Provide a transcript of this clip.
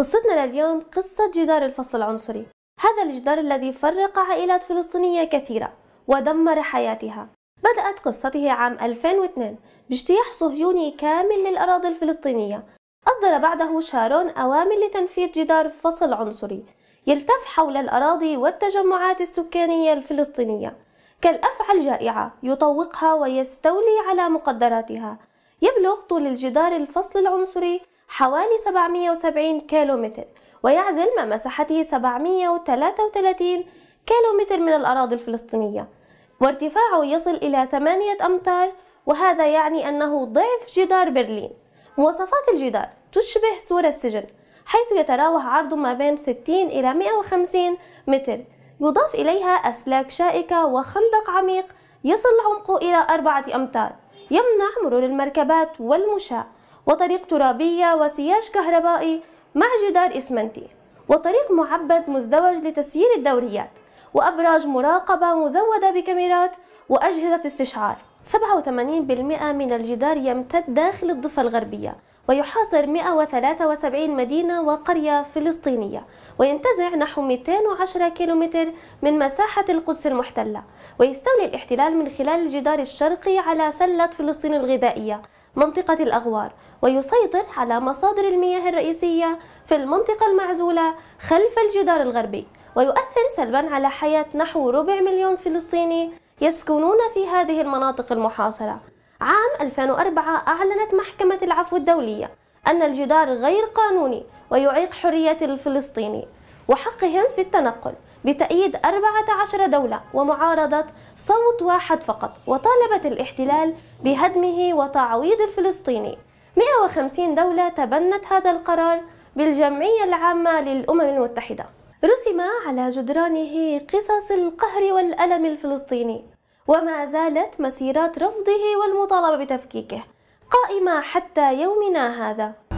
قصتنا لليوم قصة جدار الفصل العنصري هذا الجدار الذي فرق عائلات فلسطينية كثيرة ودمر حياتها بدأت قصته عام 2002 باجتياح صهيوني كامل للأراضي الفلسطينية أصدر بعده شارون أوامر لتنفيذ جدار فصل عنصري يلتف حول الأراضي والتجمعات السكانية الفلسطينية كالأفعى الجائعة يطوقها ويستولي على مقدراتها يبلغ طول الجدار الفصل العنصري حوالي 770 كيلومتر ويعزل ما مساحته 733 كيلومتر من الأراضي الفلسطينية وارتفاعه يصل إلى 8 أمتار وهذا يعني أنه ضعف جدار برلين مواصفات الجدار تشبه سور السجن حيث يتراوح عرضه ما بين 60 إلى 150 متر يضاف إليها أسلاك شائكة وخندق عميق يصل عمقه إلى أربعة أمتار يمنع مرور المركبات والمشاة وطريق ترابية وسياج كهربائي مع جدار إسمنتي وطريق معبد مزدوج لتسيير الدوريات وأبراج مراقبة مزودة بكاميرات وأجهزة استشعار 87% من الجدار يمتد داخل الضفة الغربية ويحاصر 173 مدينة وقرية فلسطينية وينتزع نحو 210 كيلومتر من مساحة القدس المحتلة ويستولي الاحتلال من خلال الجدار الشرقي على سلة فلسطين الغذائية منطقة الأغوار ويسيطر على مصادر المياه الرئيسية في المنطقة المعزولة خلف الجدار الغربي ويؤثر سلبا على حياة نحو ربع مليون فلسطيني يسكنون في هذه المناطق المحاصرة عام 2004 أعلنت محكمة العفو الدولية أن الجدار غير قانوني ويعيق حرية الفلسطيني وحقهم في التنقل بتأييد 14 دولة ومعارضة صوت واحد فقط وطالبت الاحتلال بهدمه وتعويض الفلسطيني 150 دولة تبنت هذا القرار بالجمعية العامة للأمم المتحدة رسم على جدرانه قصص القهر والألم الفلسطيني وما زالت مسيرات رفضه والمطالبة بتفكيكه قائمة حتى يومنا هذا